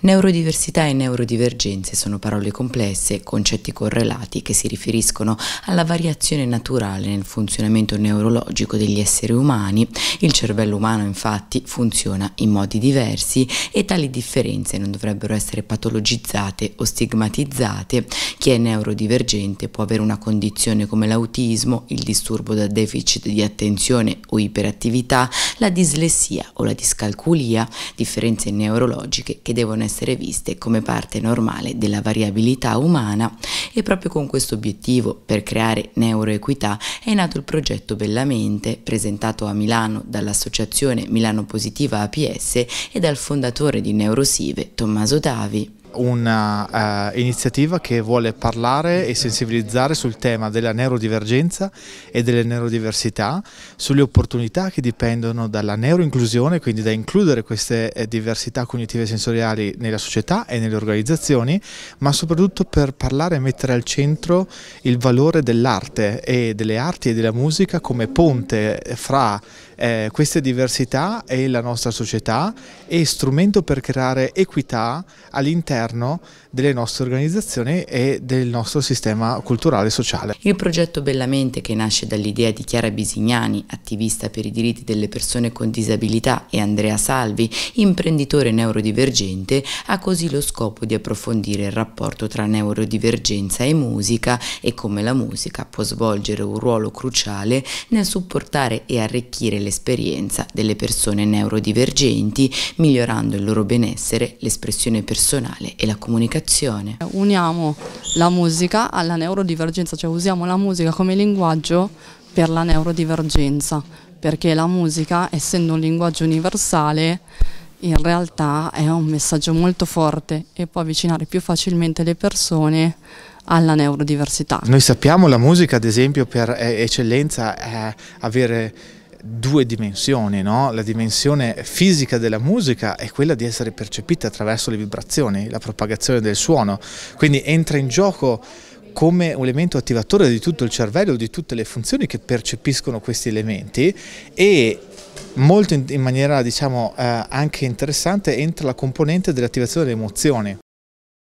Neurodiversità e neurodivergenze sono parole complesse, concetti correlati che si riferiscono alla variazione naturale nel funzionamento neurologico degli esseri umani. Il cervello umano infatti funziona in modi diversi e tali differenze non dovrebbero essere patologizzate o stigmatizzate. Chi è neurodivergente può avere una condizione come l'autismo, il disturbo da deficit di attenzione o iperattività, la dislessia o la discalculia, differenze neurologiche che devono essere essere viste come parte normale della variabilità umana e proprio con questo obiettivo, per creare neuroequità, è nato il progetto Bellamente, presentato a Milano dall'associazione Milano Positiva APS e dal fondatore di Neurosive, Tommaso Davi un'iniziativa eh, uh, che vuole parlare e sensibilizzare sul tema della neurodivergenza e delle neurodiversità, sulle opportunità che dipendono dalla neuroinclusione, quindi da includere queste eh, diversità cognitive e sensoriali nella società e nelle organizzazioni, ma soprattutto per parlare e mettere al centro il valore dell'arte e delle arti e della musica come ponte fra eh, queste diversità e la nostra società e strumento per creare equità all'interno delle nostre organizzazioni e del nostro sistema culturale e sociale. Il progetto Bellamente, che nasce dall'idea di Chiara Bisignani, attivista per i diritti delle persone con disabilità, e Andrea Salvi, imprenditore neurodivergente, ha così lo scopo di approfondire il rapporto tra neurodivergenza e musica e come la musica può svolgere un ruolo cruciale nel supportare e arricchire le l'esperienza delle persone neurodivergenti, migliorando il loro benessere, l'espressione personale e la comunicazione. Uniamo la musica alla neurodivergenza, cioè usiamo la musica come linguaggio per la neurodivergenza, perché la musica, essendo un linguaggio universale, in realtà è un messaggio molto forte e può avvicinare più facilmente le persone alla neurodiversità. Noi sappiamo che la musica, ad esempio, per eh, eccellenza è eh, avere due dimensioni, no? la dimensione fisica della musica è quella di essere percepita attraverso le vibrazioni, la propagazione del suono, quindi entra in gioco come un elemento attivatore di tutto il cervello, di tutte le funzioni che percepiscono questi elementi e molto in, maniera diciamo eh, anche interessante entra la componente dell'attivazione delle emozioni